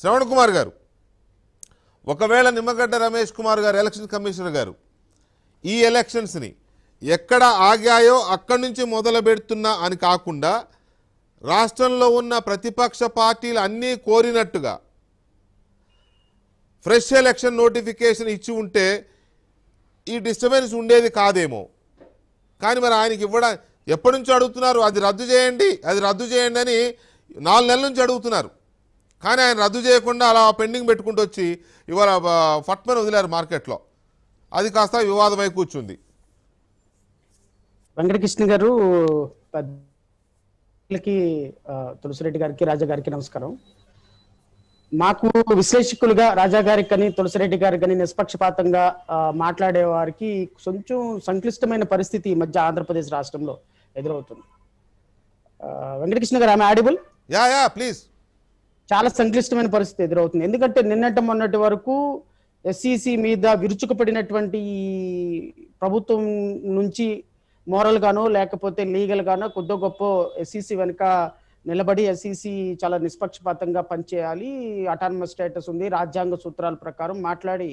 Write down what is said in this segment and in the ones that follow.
శ్రవణ్ కుమార్ గారు ఒకవేళ నిమ్మగడ్డ రమేష్ కుమార్ గారు ఎలక్షన్ కమిషనర్ గారు ఈ ఎలక్షన్స్ని ఎక్కడ ఆగాయో అక్కడి నుంచి మొదలు పెడుతున్నా అని కాకుండా రాష్ట్రంలో ఉన్న ప్రతిపక్ష పార్టీలు అన్నీ కోరినట్టుగా ఫ్రెష్ ఎలక్షన్ నోటిఫికేషన్ ఇచ్చి ఉంటే ఈ డిస్టర్బెన్స్ ఉండేది కాదేమో కానీ మరి ఆయనకి ఇవ్వడా ఎప్పటి నుంచి అడుగుతున్నారు అది రద్దు చేయండి అది రద్దు చేయండి అని నాలుగు నెలల నుంచి అడుగుతున్నారు కానీ ఆయన రద్దు చేయకుండా అలా పెండింగ్ పెట్టుకుంటూ వచ్చి ఇవాళ ఫట్మని వదిలేరు మార్కెట్లో అది కాస్త వివాదమై కూర్చుంది వెంకటకృష్ణ గారు పెద్దలకి తులసిరెడ్డి గారికి రాజా గారికి నమస్కారం మాకు విశ్లేషకులుగా రాజా గారికి కానీ తులసిరెడ్డి గారికి కానీ నిష్పక్షపాతంగా మాట్లాడే వారికి కొంచెం సంక్లిష్టమైన పరిస్థితి ఈ మధ్య ఆంధ్రప్రదేశ్ రాష్ట్రంలో ఎదురవుతుంది వెంకటకృష్ణ గారు ఆమె ఆడిబుల్ యా యా ప్లీజ్ చాలా సంక్లిష్టమైన పరిస్థితి ఎదురవుతుంది ఎందుకంటే నిన్నటి మొన్నటి వరకు ఎస్సీసీ మీద విరుచుకుపడినటువంటి ఈ ప్రభుత్వం నుంచి మోరల్ గాను లేకపోతే లీగల్ గాను కొద్దో గొప్ప ఎస్సీసీ వెనుక నిలబడి ఎస్సీసీ చాలా నిష్పక్షపాతంగా పనిచేయాలి అటానమస్ స్టేటస్ ఉంది రాజ్యాంగ సూత్రాల ప్రకారం మాట్లాడి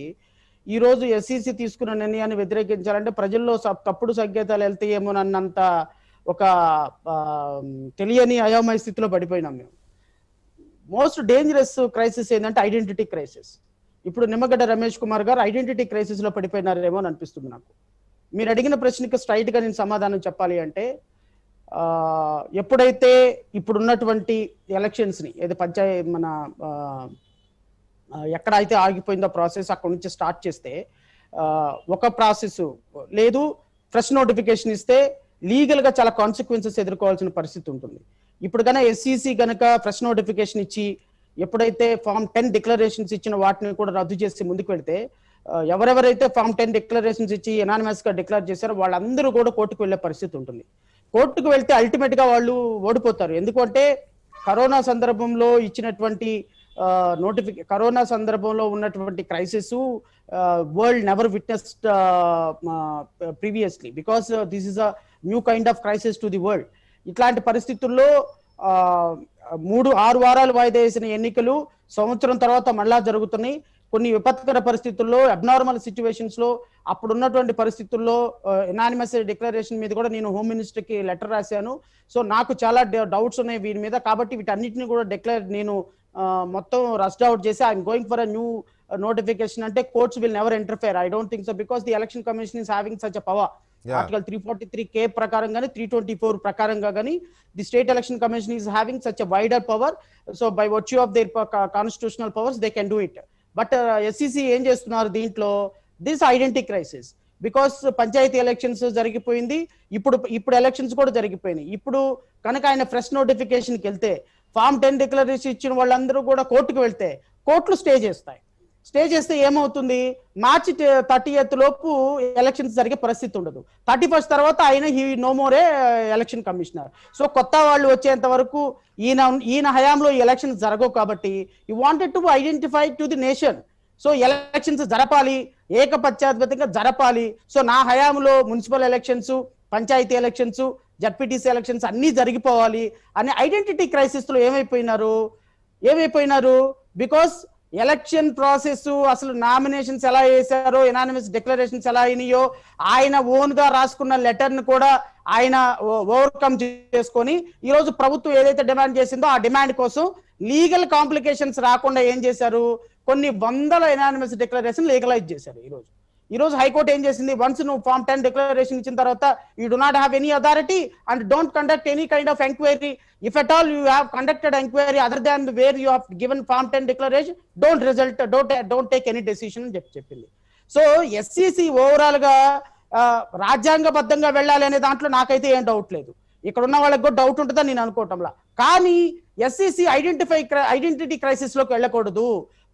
ఈ రోజు ఎస్సీసీ తీసుకున్న నిర్ణయాన్ని వ్యతిరేకించాలంటే ప్రజల్లో తప్పుడు సంకేతాలు వెళ్తాయేమోనన్నంత ఒక తెలియని అయోమయ స్థితిలో పడిపోయినాం మేము మోస్ట్ డేంజరస్ క్రైసిస్ ఏంటంటే ఐడెంటిటీ క్రైసిస్ ఇప్పుడు నిమ్మగడ్డ రమేష్ కుమార్ గారు ఐడెంటిటీ క్రైసిస్ లో పడిపోయినారేమో అని అనిపిస్తుంది నాకు మీరు అడిగిన ప్రశ్నకి స్ట్రైట్ గా నేను సమాధానం చెప్పాలి అంటే ఎప్పుడైతే ఇప్పుడున్నటువంటి ఎలక్షన్స్ ని ఏదో పంచాయ మన ఎక్కడైతే ఆగిపోయిందో ప్రాసెస్ అక్కడి నుంచి స్టార్ట్ చేస్తే ఒక ప్రాసెస్ లేదు ఫ్రెష్ నోటిఫికేషన్ ఇస్తే లీగల్ గా చాలా కాన్సిక్వెన్సెస్ ఎదుర్కోవాల్సిన పరిస్థితి ఉంటుంది ఇప్పుడు కన్నా ఎస్సీసీ e కనుక ఫ్రెష్ నోటిఫికేషన్ ఇచ్చి ఎప్పుడైతే ఫామ్ టెన్ డిక్లరేషన్స్ ఇచ్చిన వాటిని కూడా రద్దు చేసి ముందుకు వెళ్తే ఎవరెవరైతే ఫామ్ టెన్ డిక్లరేషన్స్ ఇచ్చి ఎనానిమస్ గా డిక్లేర్ చేశారో వాళ్ళందరూ కూడా కోర్టుకు వెళ్లే పరిస్థితి ఉంటుంది కోర్టుకు వెళ్తే అల్టిమేట్ గా వాళ్ళు ఓడిపోతారు ఎందుకంటే కరోనా సందర్భంలో ఇచ్చినటువంటి నోటిఫికే కరోనా సందర్భంలో ఉన్నటువంటి crisis world never witness previously because this is a new kind of crisis to the world ఇట్లాంటి పరిస్థితుల్లో మూడు ఆరు వారాలు వాయిదా వేసిన ఎన్నికలు సంవత్సరం తర్వాత మళ్ళా జరుగుతున్నాయి కొన్ని విపత్కర పరిస్థితుల్లో అబ్నార్మల్ సిచ్యువేషన్స్ లో ఉన్నటువంటి పరిస్థితుల్లో ఎనానిమస్ డిక్లరేషన్ మీద కూడా నేను హోమ్ మినిస్టర్ కి లెటర్ రాశాను సో నాకు చాలా డౌట్స్ ఉన్నాయి వీటి మీద కాబట్టి వీటన్నిటిని కూడా డిక్లేర్ నేను మొత్తం రస్ట్ అవుట్ చేసి I'm going for a new notification అంటే courts will never interfere I don't think so because the election commission is having such a power article three forty three కే ప్రకారం కానీ త్రీ ట్వంటీ ఫోర్ ప్రకారంగా కానీ the state election commission is having such wider power so by virtue of their constitutional powers they can do it but SEC ఏం చేస్తున్నారు దీంట్లో this identity crisis because panchayat elections జరిగిపోయింది ఇప్పుడు ఇప్పుడు ఎలక్షన్స్ కూడా జరిగిపోయినాయి ఇప్పుడు కనుక ఆయన ఫ్రెష్ నోటిఫికేషన్కి వెళ్తే ఫామ్ టెన్ డిక్లరేషన్ ఇచ్చిన వాళ్ళందరూ కూడా కోర్టుకు వెళ్తే కోర్టులు స్టే చేస్తాయి స్టే చేస్తే ఏమవుతుంది మార్చి థర్టీ ఎయిత్ లోపు ఎలక్షన్స్ జరిగే పరిస్థితి ఉండదు థర్టీ ఫస్ట్ తర్వాత ఆయన he no more election commissioner so కొత్త వాళ్ళు వచ్చేంత వరకు ఈయన ఈయన హయాంలో ఎలక్షన్స్ జరగవు కాబట్టి you wanted to identify to the nation so elections జరపాలి ఏకపక్షాధిపతంగా జరపాలి సో నా హయాంలో municipal elections panchayat elections ZPTC elections అన్నీ జరిగిపోవాలి అనే ఐడెంటిటీ క్రైసిస్లో ఏమైపోయినారు ఏమైపోయినారు బికాస్ ఎలక్షన్ ప్రాసెస్ అసలు నామినేషన్స్ ఎలా వేశారో ఎనానిమస్ డిక్లరేషన్స్ ఎలా అయినాయో ఆయన ఓన్ గా రాసుకున్న లెటర్ ను కూడా ఆయన ఓవర్కమ్ చేసుకొని ఈ రోజు ప్రభుత్వం ఏదైతే డిమాండ్ చేసిందో ఆ డిమాండ్ కోసం లీగల్ కాంప్లికేషన్స్ రాకుండా ఏం చేశారు కొన్ని వందల ఎనానిమస్ డిక్లరేషన్ లీగలైజ్ చేశారు ఈ రోజు ఈ రోజు హైకోర్టు ఏం చేసింది వన్స్ నువ్వు ఫామ్ టెన్ డిక్లరేషన్ ఇచ్చిన తర్వాత you do not have any authority and don't conduct any kind of enquiry if at all you have conducted enquiry other than where you have given form ten declaration don't result don't don't take any decision అని చెప్పి చెప్పింది so ఎస్సీసీ overall గా రాజ్యాంగబద్ధంగా వెళ్ళాలి అనే దాంట్లో నాకైతే ఏం డౌట్ లేదు ఇక్కడ ఉన్న వాళ్ళకి కూడా డౌట్ ఉంటుందని నేను అనుకోవటంలా కానీ ఎస్సీసీ ఐడెంటిఫై ఐడెంటిటీ క్రైసిస్ లోకి వెళ్ళకూడదు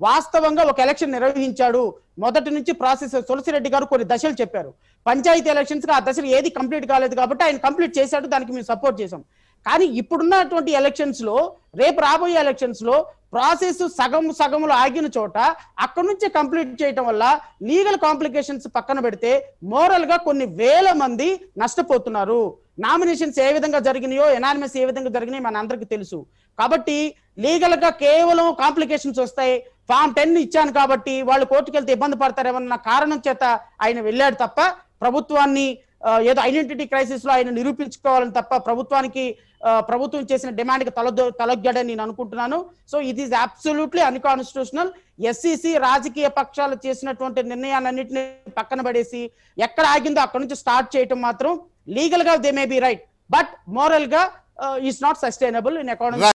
వాస్తవంగా ఒక ఎలక్షన్ నిర్వహించాడు మొదటి నుంచి ప్రాసెస్ తులసిరెడ్డి గారు కొన్ని దశలు చెప్పారు పంచాయతీ ఎలక్షన్స్ ఆ దశలు ఏది కంప్లీట్ కాలేదు కాబట్టి ఆయన కంప్లీట్ చేశాడు దానికి మేము సపోర్ట్ చేసాం కానీ ఇప్పుడున్నటువంటి ఎలక్షన్స్ లో రేపు రాబోయే ఎలక్షన్స్ లో ప్రాసెస్ సగం సగములు ఆగిన చోట అక్కడ నుంచి కంప్లీట్ చేయటం వల్ల లీగల్ కాంప్లికేషన్స్ పక్కన పెడితే మోరల్ గా కొన్ని వేల మంది నష్టపోతున్నారు నామినేషన్స్ ఏ విధంగా జరిగినాయో ఎనానిమస్ ఏ విధంగా జరిగినాయో మన అందరికి తెలుసు కాబట్టి లీగల్ గా కేవలం కాంప్లికేషన్స్ వస్తాయి ఫామ్ టెన్ ఇచ్చాను కాబట్టి వాళ్ళు కోర్టుకు వెళ్తే ఇబ్బంది పడతారేమన్న కారణం చేత ఆయన వెళ్ళాడు తప్ప ప్రభుత్వాన్ని ఏదో ఐడెంటిటీ లో ఆయన నిరూపించుకోవాలని తప్ప ప్రభుత్వానికి ప్రభుత్వం చేసిన డిమాండ్ తల తలొగ్గాడని నేను అనుకుంటున్నాను సో ఇది ఈస్ అబ్సల్యూట్లీ అన్కాన్స్టిట్యూషనల్ ఎస్సీసీ రాజకీయ పక్షాలు చేసినటువంటి నిర్ణయాలన్నింటినీ పక్కన పడేసి ఎక్కడ ఆగిందో అక్కడ నుంచి స్టార్ట్ చేయటం మాత్రం లీగల్ గా they may be right but moral గా is not sustainable in according